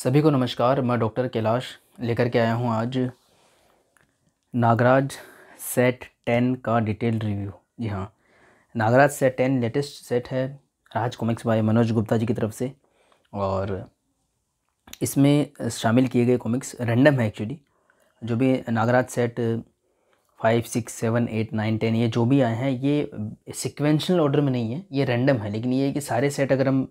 सभी को नमस्कार मैं डॉक्टर कैलाश लेकर के आया हूं आज नागराज सेट टेन का डिटेल रिव्यू जी हाँ Nagraj set ten latest set है राज कॉमिक्स बाय मनोज गुप्ता जी की तरफ से और इसमें शामिल किए गए कॉमिक्स रैंडम है एक्चुअली जो भी Nagraj set five six seven eight nine ten ये जो भी आए हैं ये सिक्वेंशनल ऑर्डर में नहीं है ये रैंडम है लेकिन ये है कि सारे सेट अगर हम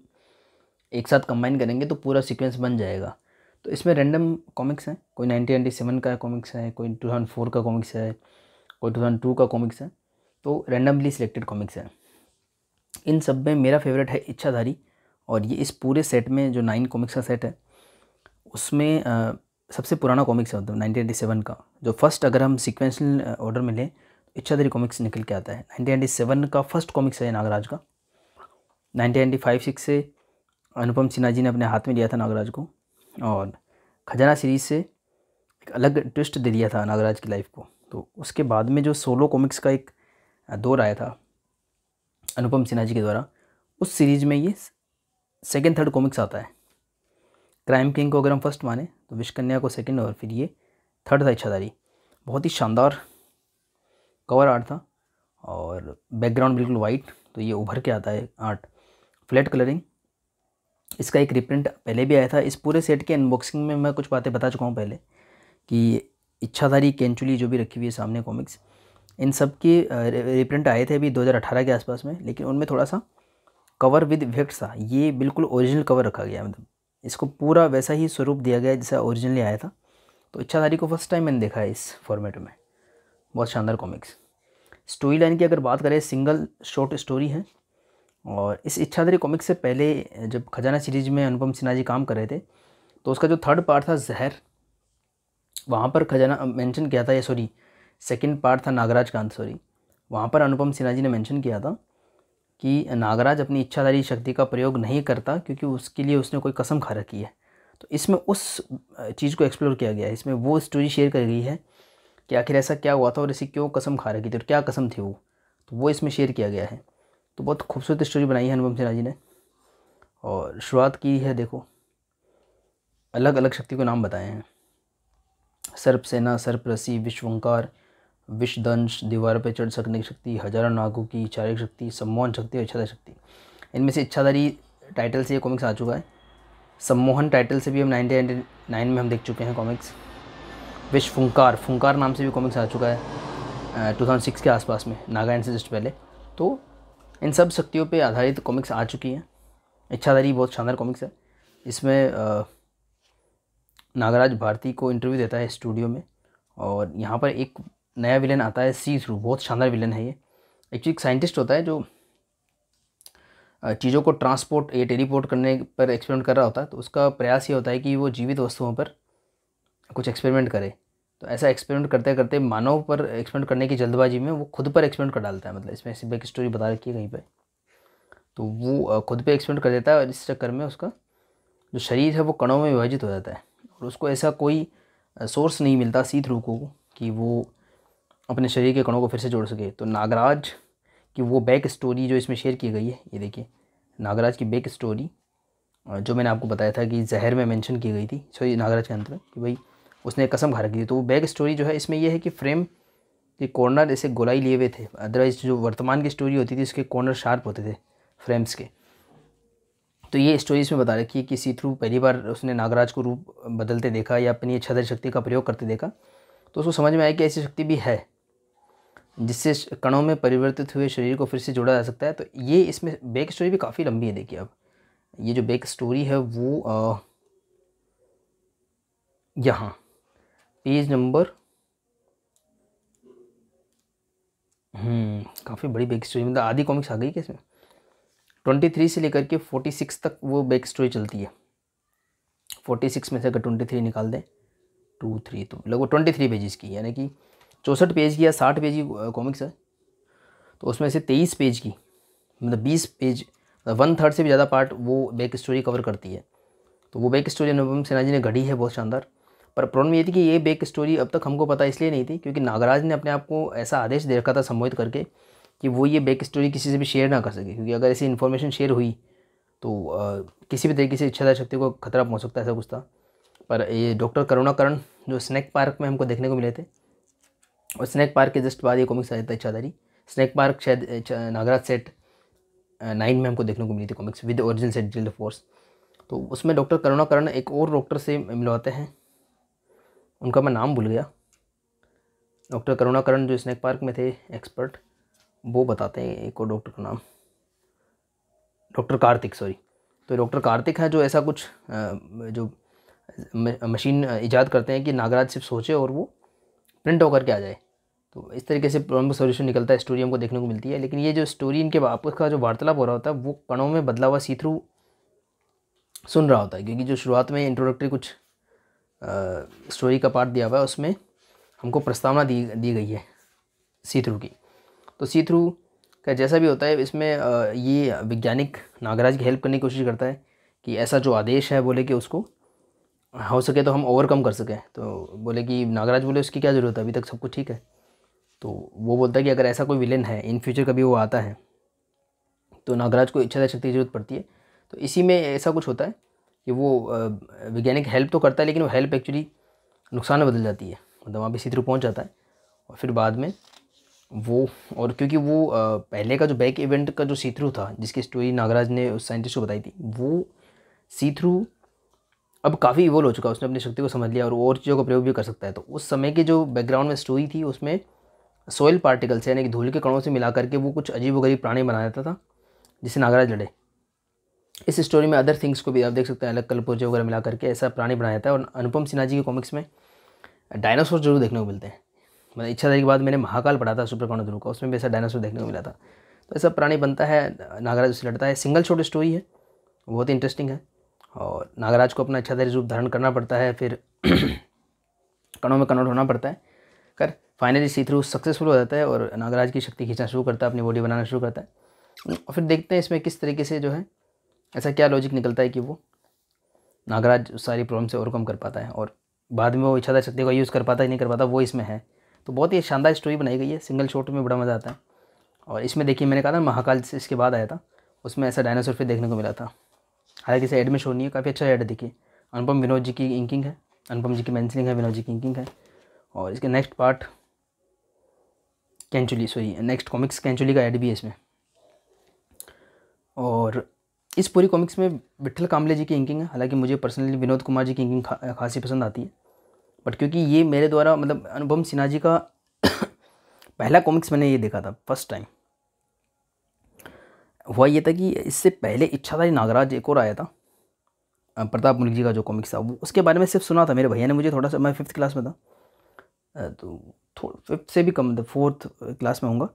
एक साथ कंबाइन करेंगे तो पूरा सिक्वेंस बन जाएगा तो इसमें रैंडम कॉमिक्स हैं कोई नाइनटीन नाइन्टी सेवन का कॉमिक्स है कोई टू थाउजेंड फोर का कॉमिक्स है कोई टू थाउजेंड टू का कॉमिक्स है तो रैंडमली सिलेक्टेड कॉमिक्स हैं इन सब में मेरा फेवरेट है इच्छाधारी और ये इस पूरे सेट में जो नाइन कॉमिक्स का सेट है उसमें सबसे पुराना कॉमिक्स है नाइनटीन एटी सेवन का जो फर्स्ट अगर हम सिक्वेंशल ऑर्डर uh, में लें इच्छाधरी कॉमिक्स निकल के आता है नाइनटीन एटी सेवन का फर्स्ट कॉमिक्स है नागराज का नाइनटीन एटी फाइव सिक्स से अनुपम सिन्हा जी ने अपने हाथ में लिया था नागराज को और खजाना सीरीज से एक अलग ट्विस्ट दे दिया था नागराज की लाइफ को तो उसके बाद में जो सोलो कॉमिक्स का एक uh, दौर आया था अनुपम सिन्हा जी के द्वारा उस सीरीज़ में ये सेकेंड थर्ड कॉमिक्स आता है क्राइम किंग को अगर हम फर्स्ट माने तो विश्वकन्या को सेकंड और फिर ये थर्ड था इच्छाधारी बहुत ही शानदार कवर आर्ट था और बैकग्राउंड बिल्कुल वाइट तो ये उभर के आता है आर्ट फ्लैट कलरिंग इसका एक रिप्रिंट पहले भी आया था इस पूरे सेट के अनबॉक्सिंग में मैं कुछ बातें बता चुका हूँ पहले कि इच्छाधारी कैंचुली जो भी रखी हुई है सामने कॉमिक्स इन सब के रिप्रिंट आए थे अभी 2018 के आसपास में लेकिन उनमें थोड़ा सा कवर विद इफेक्ट्स था ये बिल्कुल ओरिजिनल कवर रखा गया मतलब इसको पूरा वैसा ही स्वरूप दिया गया जैसा ओरिजिनली आया था तो इच्छाधारी को फर्स्ट टाइम मैंने देखा है इस फॉर्मेट में बहुत शानदार कॉमिक्स स्टोरी लाइन की अगर बात करें सिंगल शॉर्ट स्टोरी है और इस इच्छाधारी कॉमिक से पहले जब खजाना सीरीज में अनुपम सिन्हा जी काम कर रहे थे तो उसका जो थर्ड पार्ट था जहर वहाँ पर खजाना मेंशन किया था या सॉरी सेकंड पार्ट था नागराज कांत सॉरी वहाँ पर अनुपम सिन्हा जी ने मेंशन किया था कि नागराज अपनी इच्छाधारी शक्ति का प्रयोग नहीं करता क्योंकि उसके लिए उसने कोई कसम खा रखी है तो इसमें उस चीज़ को एक्सप्लोर किया गया है इसमें वो स्टोरी शेयर कर गई है कि आखिर ऐसा क्या हुआ था और ऐसी क्यों कसम खा रखी थी और क्या कसम थी वो तो वो इसमें शेयर किया गया है तो बहुत खूबसूरत स्टोरी बनाई है अनुपम सिन्हा जी ने और शुरुआत की है देखो अलग अलग शक्ति को नाम बताए हैं सर्पसेना सर्प रसी विश्वंकार विषदंश दीवार पर चढ़ सकने की शक्ति हजारों नागों की शारीरिक शक्ति सम्मोहन शक्ति और इच्छाधारी शक्ति इनमें से इच्छाधारी टाइटल से ये कॉमिक्स आ चुका है सम्मोहन टाइटल से भी हम नाइनटीन नाइन में हम देख चुके हैं कॉमिक्स विश फुंकार फुंकार नाम से भी कॉमिक्स आ चुका है टू थाउजेंड सिक्स के आसपास में नागालैंड से जस्ट पहले तो इन सब शक्तियों पर आधारित कॉमिक्स आ चुकी हैं इच्छाधारी बहुत शानदार कॉमिक्स है इसमें नागराज भारती को इंटरव्यू देता है स्टूडियो में और यहाँ पर एक नया विलन आता है सी थ्रू बहुत शानदार विलन है ये एक्चुअली एक साइंटिस्ट होता है जो चीज़ों को ट्रांसपोर्ट या टेलीपोर्ट करने पर एक्सपेरिमेंट कर रहा होता है तो उसका प्रयास ये होता है कि वो जीवित वस्तुओं पर कुछ एक्सपेरिमेंट करे तो ऐसा एक्सपेरिमेंट करते करते मानव पर एक्सपेरिमेंट करने की जल्दबाजी में वो खुद पर एक्सपेरिमेंट कर डालता है मतलब इसमें ऐसी बैक स्टोरी बता रखी है कहीं पर तो वो खुद पर एक्सपेरिमेंट कर देता है और इस चक्कर में उसका जो शरीर है वो कणों में विभाजित हो जाता है और उसको ऐसा कोई सोर्स नहीं मिलता सी थ्रू को कि वो अपने शरीर के कणों को फिर से जोड़ सके तो नागराज की वो बैक स्टोरी जो इसमें शेयर की गई है ये देखिए नागराज की बैक स्टोरी जो मैंने आपको बताया था कि जहर में मेंशन की गई थी सॉरी नागराज के अंत में कि भाई उसने कसम खा रखी थी तो वो बैक स्टोरी जो है इसमें यह है कि फ्रेम के कॉर्नर ऐसे गोलाई लिए हुए थे अदरवाइज जो वर्तमान की स्टोरी होती थी उसके कॉर्नर शार्प होते थे फ्रेम्स के तो ये स्टोरी इसमें बता रखी है कि सी थ्रू पहली बार उसने नागराज को रूप बदलते देखा या अपनी छदर शक्ति का प्रयोग करते देखा तो उसको समझ में आया कि ऐसी शक्ति भी है जिससे कणों में परिवर्तित हुए शरीर को फिर से जोड़ा जा सकता है तो ये इसमें बैक स्टोरी भी काफ़ी लंबी है देखिए अब ये जो बैक स्टोरी है वो यहाँ पेज नंबर काफ़ी बड़ी बैक स्टोरी मतलब आधी कॉमिक्स आ गई क्या इसमें ट्वेंटी थ्री से लेकर के फोर्टी सिक्स तक वो बैक स्टोरी चलती है फोर्टी सिक्स में से अगर ट्वेंटी थ्री निकाल दें टू थ्री तो लगभग ट्वेंटी थ्री पेजेस की यानी कि चौंसठ पेज की या साठ पेज की कॉमिक्स है तो उसमें से तेईस पेज की मतलब बीस पेज वन थर्ड से भी ज़्यादा पार्ट वो बैक स्टोरी कवर करती है तो वो बैक स्टोरी अनुपम सिन्हा जी ने घड़ी है बहुत शानदार पर प्रॉब्लम ये थी कि ये बैक स्टोरी अब तक हमको पता इसलिए नहीं थी क्योंकि नागराज ने अपने आप को ऐसा आदेश दे रखा था सम्मोहित करके कि वो ये बैक स्टोरी किसी से भी शेयर ना कर सके क्योंकि अगर ऐसी इन्फॉर्मेशन शेयर हुई तो आ, किसी भी तरीके से इच्छा शक्ति को खतरा पहुँच सकता है ऐसा कुछ था पर ये डॉक्टर करुणाकरण जो स्नैक पार्क में हमको देखने को मिले थे और स्नैक पार्क के जस्ट बाद ये कॉमिक्स आ जाता है चादारी स्नैक पार्क शायद नागराज सेट नाइन में हमको देखने को मिली थी कॉमिक्स विद ओरिजिनल सेट जिल्ड फोर्स तो उसमें डॉक्टर करुणाकरण एक और डॉक्टर से मिलवाते हैं उनका मैं नाम भूल गया डॉक्टर करुणाकरण जो स्नैक पार्क में थे एक्सपर्ट वो बताते हैं एक और डॉक्टर का नाम डॉक्टर कार्तिक सॉरी तो डॉक्टर कार्तिक है जो ऐसा कुछ जो मशीन ईजाद करते हैं कि नागराज सिर्फ सोचे और वो प्रिंट होकर के आ जाए तो इस तरीके से प्रॉब्लम का सोल्यूशन निकलता है स्टोरी हमको देखने को मिलती है लेकिन ये जो स्टोरी इनके वापस का जो वार्तालाप हो रहा होता है वो कणों में बदला हुआ सी थ्रू सुन रहा होता है क्योंकि जो शुरुआत में इंट्रोडक्टरी कुछ स्टोरी का पार्ट दिया हुआ है उसमें हमको प्रस्तावना दी दी गई है सी थ्रू की तो सी थ्रू का जैसा भी होता है इसमें ये वैज्ञानिक नागराज की हेल्प करने की कोशिश करता है कि ऐसा जो आदेश है बोले कि उसको हो सके तो हम ओवरकम कर सकें तो बोले कि नागराज बोले उसकी क्या ज़रूरत है अभी तक सब कुछ ठीक है तो वो बोलता है कि अगर ऐसा कोई विलेन है इन फ्यूचर कभी वो आता है तो नागराज को इच्छा शक्ति की जरूरत पड़ती है तो इसी में ऐसा कुछ होता है कि वो वैज्ञानिक हेल्प तो करता है लेकिन वो हेल्प एक्चुअली नुकसान में बदल जाती है मतलब वहाँ पर सीधे पहुँच जाता है और फिर बाद में वो और क्योंकि वो पहले का जो बैक इवेंट का जो सी थ्रू था जिसकी स्टोरी नागराज ने उस साइंटिस्ट को बताई थी वो सी थ्रू अब काफ़ी इवोल्व हो चुका है उसने अपनी शक्ति को समझ लिया और और चीज़ों का प्रयोग भी कर सकता है तो उस समय की जो बैकग्राउंड में स्टोरी थी उसमें सोयल पार्टिकल्स यानी कि धूल के कणों से मिला करके वो कुछ अजीब गरीब प्राणी बना देता था जिसे नागराज लड़े इस स्टोरी में अदर थिंग्स को भी आप देख सकते हैं अलग कलपुर्जे वगैरह मिला करके ऐसा प्राणी बनाया जाता है और अनुपम सिन्हा जी के कॉमिक्स में डायनासोर जरूर देखने को मिलते हैं मतलब इच्छा था के बाद मैंने महाकाल पढ़ा था सुप्रकांड ध्रुव का उसमें भी ऐसा डायनासोर देखने को मिला था तो ऐसा प्राणी बनता है नागराज उससे लड़ता है सिंगल छोटी स्टोरी है बहुत ही इंटरेस्टिंग है और नागराज को अपना इच्छाधारी रूप धारण करना पड़ता है फिर कणों में कन्वर्ट होना पड़ता है कर फाइनली सी थ्रू सक्सेसफुल हो जाता है और नागराज की शक्ति खींचना शुरू करता है अपनी बॉडी बनाना शुरू करता है और फिर देखते हैं इसमें किस तरीके से जो है ऐसा क्या लॉजिक निकलता है कि वो नागराज सारी प्रॉब्लम से ओवरकम कर पाता है और बाद में वो इच्छादार शक्ति का यूज़ कर पाता है नहीं कर पाता वो इसमें है तो बहुत ही शानदार स्टोरी बनाई गई है सिंगल शॉट में बड़ा मज़ा आता है और इसमें देखिए मैंने कहा था महाकाल से इसके बाद आया था उसमें ऐसा डायनासोर फिर देखने को मिला था हालांकि इसे एड में शो नहीं है काफ़ी अच्छा एड देखिए अनुपम विनोद जी की इंकिंग है अनुपम जी की मैंसिलिंग है विनोद जी की इंकिंग है और इसके नेक्स्ट पार्ट कैंचुली सॉरी नेक्स्ट कॉमिक्स कैंचुली का एड भी है इसमें और इस पूरी कॉमिक्स में विठल कामले जी की इंकिंग है हालांकि मुझे पर्सनली विनोद कुमार जी की इंकिंग खा, खासी पसंद आती है बट क्योंकि ये मेरे द्वारा मतलब अनुपम सिन्हा जी का पहला कॉमिक्स मैंने ये देखा था फर्स्ट टाइम हुआ ये था कि इससे पहले इच्छाधारी नागराज एक और आया था प्रताप मुल्क जी का जो कॉमिक्स था वो उसके बारे में सिर्फ सुना था मेरे भैया ने मुझे थोड़ा सा मैं फिफ्थ क्लास में था तो फिफ्थ से भी कम था फोर्थ क्लास में हूँगा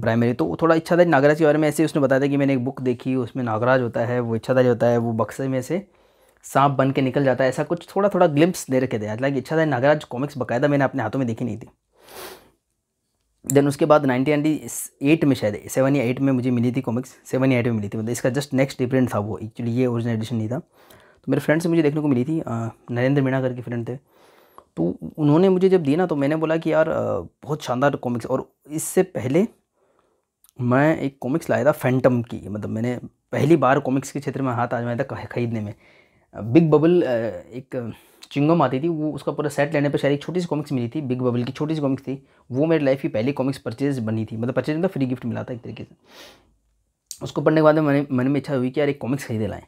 प्राइमरी तो थोड़ा इच्छाधारी नागराज के बारे में ऐसे उसने बताया था कि मैंने एक बुक देखी उसमें नागराज होता है वो इच्छाधारी होता है वो बक्से में से सांप बन के निकल जाता है ऐसा कुछ थोड़ा थोड़ा ग्लिम्प्स दे रखे थे हालांकि इच्छाधारी नागराज कॉमिक्स बाकायदा मैंने अपने हाथों में देखी नहीं थी देन उसके बाद नाइनटीन नाइन्टी एट में शायद सेवन या एट में मुझे मिली थी कॉमिक्स सेवन या एट में मिली थी मतलब इसका जस्ट नेक्स्ट डिफरेंट था वो एक्चुअली ये ओरिजिनल एडिशन नहीं था तो मेरे फ्रेंड से मुझे देखने को मिली थी नरेंद्र मीणा करके फ्रेंड थे तो उन्होंने मुझे जब दी ना तो मैंने बोला कि यार बहुत शानदार कॉमिक्स और इससे पहले मैं एक कॉमिक्स लाया था फैंटम की मतलब मैंने पहली बार कॉमिक्स के क्षेत्र में हाथ आजमाया था खरीदने में बिग बबल एक चिंगम आती थी वो उसका पूरा सेट लेने पर शायद एक छोटी सी कॉमिक्स मिली थी बिग बबल की छोटी सी कॉमिक्स थी वो मेरी लाइफ की पहली कॉमिक्स परचेज बनी थी मतलब परचेज मतलब फ्री गिफ्ट मिला था एक तरीके से उसको पढ़ने के बाद मैंने मन में इच्छा हुई कि यार एक कॉमिक्स खरीदे लाएँ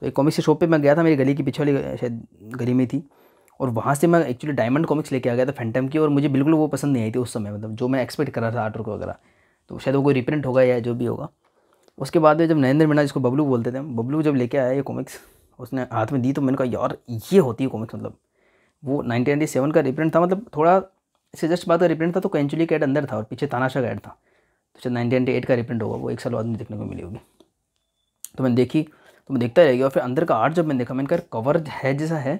तो एक कॉमिक्स के शॉप पर मैं गया था मेरी गली की पीछे वाली शायद गली में थी और वहाँ से मैं एक्चुअली डायमंड कॉमिक्स लेके आ गया था फैंटम की और मुझे बिल्कुल वो पसंद नहीं आई थी उस समय मतलब जो मैं एक्सपेक्ट कर रहा था आर्टर को वगैरह तो शायद वो कोई रिप्रिंट होगा या जो भी होगा उसके बाद में जब नरेंद्र मीणा जिसको बबलू बोलते थे बबलू जब लेके आया ये कॉमिक्स उसने हाथ में दी तो मैंने कहा यार ये होती है कॉमिक्स मतलब वो नाइनटीन सेवन का रिप्रिंट था मतलब थोड़ा इससे जस्ट बात का रिप्रिंट था तो कैंचुली का एड अंदर था और पीछे तानाशाह का एड था तो शायद नाइनटीन एट का रिप्रिंट होगा वो एक साल बाद में देखने को मिली होगी तो मैंने देखी तो मैं देखता रहेगी और फिर अंदर का आर्ट जब मैंने देखा मैंने कहा कवर है जैसा है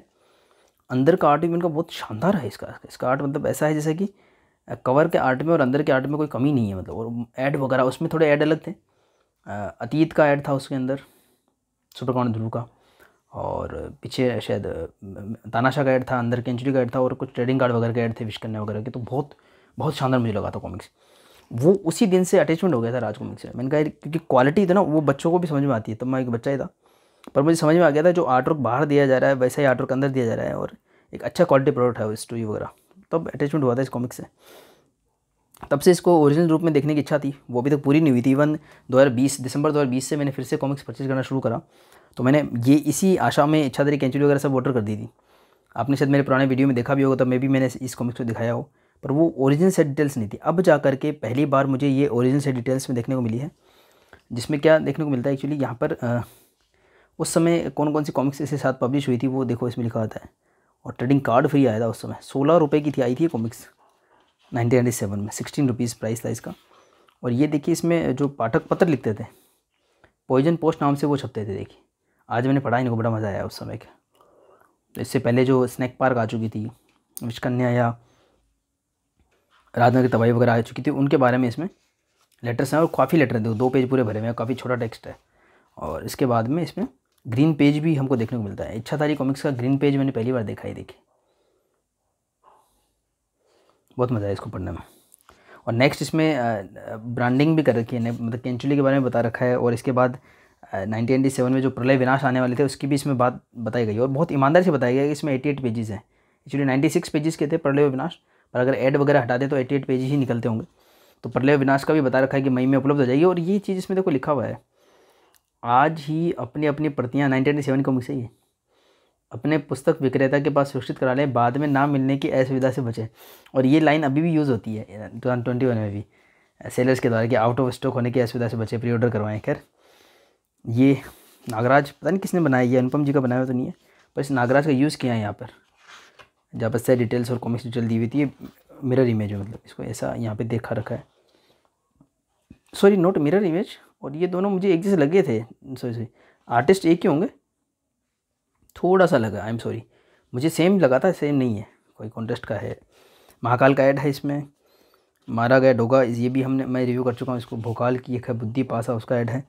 अंदर का आर्ट भी मैंने कहा बहुत शानदार है इसका इसका आर्ट मतलब ऐसा है जैसा कि कवर के आर्ट में और अंदर के आर्ट में कोई कमी नहीं है मतलब और ऐड वगैरह उसमें थोड़े ऐड अलग थे अतीत का ऐड था उसके अंदर सुपरकॉन ध्रुव का और पीछे शायद तानाशाह का था अंदर कैंचुरी का था और कुछ ट्रेडिंग कार्ड वगैरह के थे विश करने वगैरह के तो बहुत बहुत शानदार मुझे लगा था कॉमिक्स वो उसी दिन से अटैचमेंट हो गया था राज कॉमिक्स से मैंने कहा क्योंकि क्वालिटी थी ना वो बच्चों को भी समझ में आती है तब तो मैं एक बच्चा ही था पर मुझे समझ में आ गया था जो आर्टवर्क बाहर दिया जा रहा है वैसा ही वर्क अंदर दिया जा रहा है और एक अच्छा क्वालिटी प्रोडक्ट है वो स्टोरी वगैरह तब अटैचमेंट हुआ था इस कॉमिक्स से तब से इसको ओरिजिनल रूप में देखने की इच्छा थी वो अभी तक पूरी नहीं हुई थी इवन 2020 दिसंबर 2020 से मैंने फिर से कॉमिक्स परचेज करना शुरू करा तो मैंने ये इसी आशा में तरी कैंचुली वगैरह सब ऑर्डर कर दी थी आपने शायद मेरे पुराने वीडियो में देखा भी होगा तब तो मैं भी मैंने इस कॉमिक्स को दिखाया हो पर वो ओरिजिनल सेट डिटेल्स नहीं थी अब जा करके पहली बार मुझे ये ओरिजिनल सेट डिटेल्स में देखने को मिली है जिसमें क्या देखने को मिलता है एक्चुअली यहाँ पर उस समय कौन कौन सी कॉमिक्स इसके साथ पब्लिश हुई थी वो देखो इसमें लिखा होता है और ट्रेडिंग कार्ड फ्री आया था उस समय सोलह रुपये की थी आई थी कॉमिक्स 1997 सेवन में सिक्सटीन रुपीज़ प्राइस था इसका और ये देखिए इसमें जो पाठक पत्र लिखते थे पॉइजन पोस्ट नाम से वो छपते थे देखिए आज मैंने पढ़ा इनको बड़ा मज़ा आया उस समय का तो इससे पहले जो स्नैक पार्क आ चुकी थी विष्कन्या या राजनगर की तबाही वगैरह आ चुकी थी उनके बारे में इसमें लेटर्स हैं और काफ़ी लेटर देखो दो पेज पूरे भरे हुए हैं काफ़ी छोटा टेक्स्ट है और इसके बाद में इसमें ग्रीन पेज भी हमको देखने को मिलता है इच्छा तारी कॉमिक्स का ग्रीन पेज मैंने पहली बार देखा है देखिए बहुत मज़ा है इसको पढ़ने में और नेक्स्ट इसमें ब्रांडिंग भी कर रखी है मतलब केंचुली के बारे में बता रखा है और इसके बाद नाइनटीन सेवन में जो प्रलय विनाश आने वाले थे उसकी भी इसमें बात बताई गई और बहुत ईमानदार से बताया गया कि इसमें एटी एट पेजेस हैं एक्चुअली नाइन्टी सिक्स पेजेस के थे प्रलय विनाश पर अगर एड वगैरह हटा दें तो एटी एट पेजेस ही निकलते होंगे तो प्रलय विनाश का भी बता रखा है कि मई में उपलब्ध हो जाएगी और ये चीज़ इसमें देखो लिखा हुआ है आज ही अपनी अपनी प्रतियाँ नाइनटीन सेवन को मुझसे ही है अपने पुस्तक विक्रेता के पास सुरक्षित करा लें बाद में ना मिलने की असुविधा से बचें और ये लाइन अभी भी यूज़ होती है टू थाउजेंड ट्वेंटी वन में भी सेलर्स के द्वारा कि आउट ऑफ स्टॉक होने की असुविधा से बचें प्री ऑर्डर करवाएं खैर ये नागराज पता नहीं किसने बनाया ये अनुपम जी का बनाया हुआ तो नहीं है पर इस नागराज का यूज़ किया है यहाँ पर जहाँ पर से डिटेल्स और कॉमिक्स डिटेल दी हुई थी ये मिरर इमेज है मतलब इसको ऐसा यहाँ पर देखा रखा है सॉरी नोट मिरर इमेज और ये दोनों मुझे एक जैसे लगे थे सॉरी सॉरी आर्टिस्ट एक ही होंगे थोड़ा सा लगा आई एम सॉरी मुझे सेम लगा था सेम नहीं है कोई कॉन्टेस्ट का है महाकाल का ऐड है इसमें मारा गया डोगा ये भी हमने मैं रिव्यू कर चुका हूँ इसको भोकाल की एक है बुद्धि पासा उसका ऐड है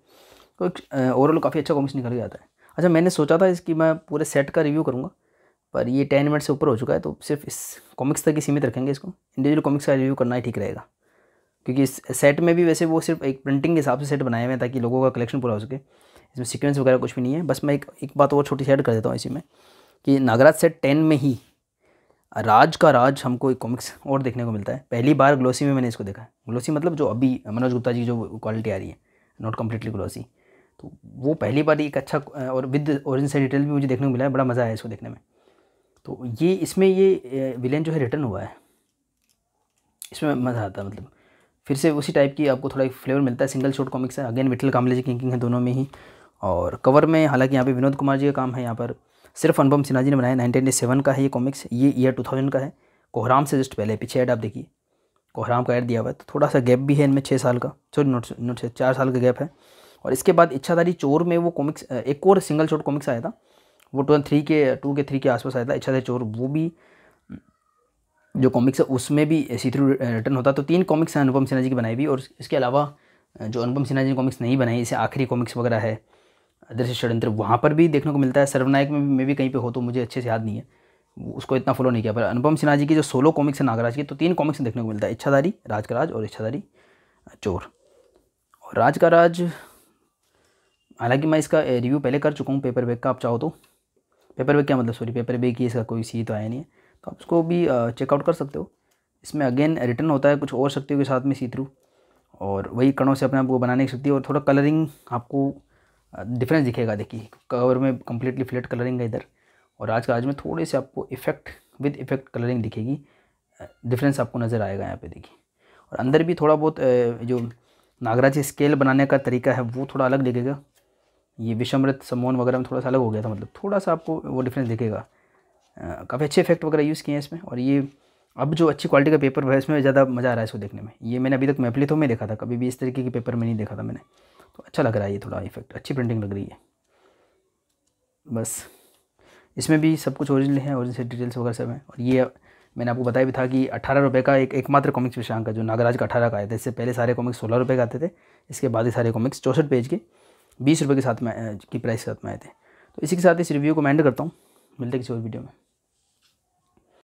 तो ओवरऑल काफ़ी अच्छा कॉमिक्स निकल के आता है अच्छा मैंने सोचा था इसकी मैं पूरे सेट का रिव्यू करूँगा पर ये टेन मिनट से ऊपर हो चुका है तो सिर्फ इस कॉमिक्स तक ही सीमित रखेंगे इसको इंडिविजुअल कॉमिक्स का रिव्यू करना ही ठीक रहेगा क्योंकि इस सेट में भी वैसे वो सिर्फ एक प्रिंटिंग के हिसाब से सेट बनाए हुए हैं ताकि लोगों का कलेक्शन पूरा हो सके इसमें सीक्वेंस वगैरह कुछ भी नहीं है बस मैं एक एक बात और छोटी सी कर देता हूँ इसी में कि नागराज सेट टेन में ही राज का राज हमको एक कॉमिक्स और देखने को मिलता है पहली बार ग्लोसी में मैंने इसको देखा है ग्लोसी मतलब जो अभी मनोज गुप्ता जी जो क्वालिटी आ रही है नॉट कम्प्लीटली ग्लोसी तो वो पहली बार एक अच्छा और विद और से डिटेल भी मुझे देखने को मिला है बड़ा मज़ा आया इसको देखने में तो ये इसमें ये विलेन जो है रिटर्न हुआ है इसमें मज़ा आता है मतलब फिर से उसी टाइप की आपको थोड़ा एक फ्लेवर मिलता है सिंगल शॉट कॉमिक्स है अगेन विठल कामले जी किंग है दोनों में ही और कवर में हालांकि यहाँ पे विनोद कुमार जी का काम है यहाँ पर सिर्फ अनुपम सिन्हा जी ने बनाया नाइनटीन सेवन का है ये कॉमिक्स ये ईयर टू थाउजेंड का है कोहराम से जस्ट पहले पीछे ऐड आप देखिए कोहराम का ऐड दिया हुआ है तो थोड़ा सा गैप भी है इनमें छः साल का सॉरी नोट नोट चार साल का गैप है और इसके बाद इच्छाधारी चोर में वो कॉमिक्स एक और सिंगल शॉट कॉमिक्स आया था वो टू थ्री के टू के थ्री के आसपास आया था इच्छाधारी चोर वो भी जो कॉमिक्स है उसमें भी सी थ्रू रिटर्न होता तो तीन कॉमिक्स हैं अनुपम सिन्हा जी की बनाई हुई और इसके अलावा जो अनुपम सिन्हा जी ने कॉमिक्स नहीं बनाई जैसे आखिरी कॉमिक्स वगैरह है अदृश्य षडयंत्र वहाँ पर भी देखने को मिलता है सर्वनायक में, में भी कहीं पर हो तो मुझे अच्छे से याद नहीं है उसको इतना फॉलो नहीं किया पर अनुपम सिन्हा जी की जो सोलो कॉमिक्स है नागराज की तो तीन कॉमिक्स देखने को मिलता है इच्छाधारी राज का राज और इच्छाधारी चोर और राज का राज हालांकि मैं इसका रिव्यू पहले कर चुका हूँ पेपर बैग का आप चाहो तो पेपर बैग क्या मतलब सॉरी पेपर बैग की इसका कोई सी तो आया नहीं है तो आप उसको भी चेकआउट कर सकते हो इसमें अगेन रिटर्न होता है कुछ और शक्तियों के साथ में सी थ्रू और वही कणों से अपने आप को बनाने की शक्ति और थोड़ा कलरिंग आपको डिफरेंस दिखेगा देखिए कवर में कम्प्लीटली फ्लेट कलरिंग है इधर और आज का आज में थोड़े से आपको इफेक्ट विद इफेक्ट कलरिंग दिखेगी डिफरेंस आपको नज़र आएगा यहाँ पे देखिए और अंदर भी थोड़ा बहुत जो नागराज स्केल बनाने का तरीका है वो थोड़ा अलग दिखेगा ये विषमृत समोन वगैरह में थोड़ा सा अलग हो गया था मतलब थोड़ा सा आपको वो डिफरेंस दिखेगा काफ़ी अच्छे इफेक्ट वगैरह यूज़ किए हैं इसमें और ये अब जो अच्छी क्वालिटी का पेपर है इसमें ज़्यादा मज़ा आ रहा है इसको देखने में ये मैंने अभी तक तो में देखा था कभी भी इस तरीके के पेपर में नहीं देखा था मैंने तो अच्छा लग रहा है ये थोड़ा इफेक्ट अच्छी प्रिंटिंग लग रही है बस इसमें भी सब कुछ ओरिजिनल है ओरिजिनल डिटेल्स वगैरह सब हैं और ये मैंने आपको बताया भी था कि अठारह रुपये का एक एकमात्र कॉमिक्स विशांक का जो नागराज का अठारह का आया था इससे पहले सारे कॉमिक्स सोलह रुपये के आते थे इसके बाद ही सारे कॉमिक्स चौसठ पेज के बीस रुपये के साथ में की प्राइस के साथ में आए थे तो इसी के साथ इस रिव्यू को मैं एंड करता हूँ मिलते किसी और वीडियो में